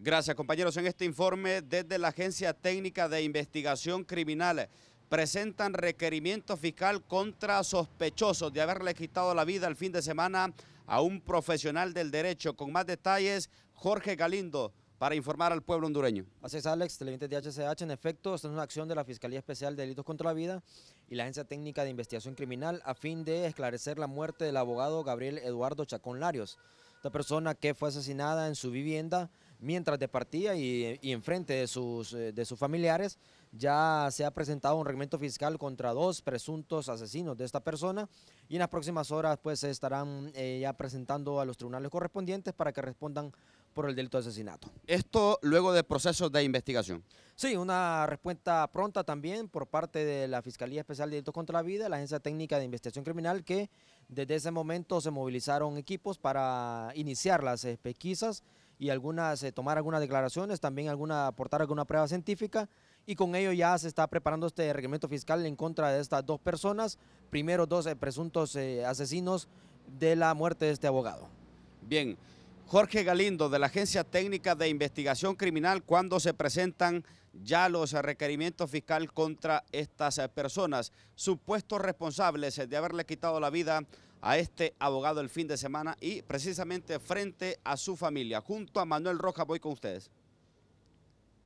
Gracias compañeros. En este informe desde la Agencia Técnica de Investigación Criminal presentan requerimiento fiscal contra sospechosos de haberle quitado la vida el fin de semana a un profesional del derecho. Con más detalles, Jorge Galindo para informar al pueblo hondureño. Así Alex, televidentes de HCH. En efecto, esta es una acción de la Fiscalía Especial de Delitos contra la Vida y la Agencia Técnica de Investigación Criminal a fin de esclarecer la muerte del abogado Gabriel Eduardo Chacón Larios. Esta persona que fue asesinada en su vivienda mientras departía y, enfrente de sus, eh, de sus familiares ya se ha presentado un reglamento fiscal contra dos presuntos asesinos de esta persona y en las próximas horas pues se estarán eh, ya presentando a los tribunales correspondientes para que respondan por el delito de asesinato. Esto luego de procesos de investigación. Sí, una respuesta pronta también por parte de la Fiscalía Especial de Delitos contra la Vida, la Agencia Técnica de Investigación Criminal, que desde ese momento se movilizaron equipos para iniciar las eh, pesquisas y algunas, eh, tomar algunas declaraciones, también alguna, aportar alguna prueba científica y con ello ya se está preparando este requerimiento fiscal en contra de estas dos personas, primero dos eh, presuntos eh, asesinos de la muerte de este abogado. Bien, Jorge Galindo de la Agencia Técnica de Investigación Criminal, Cuando se presentan ya los requerimientos fiscal contra estas eh, personas, supuestos responsables de haberle quitado la vida a este abogado el fin de semana y precisamente frente a su familia? Junto a Manuel Rojas voy con ustedes.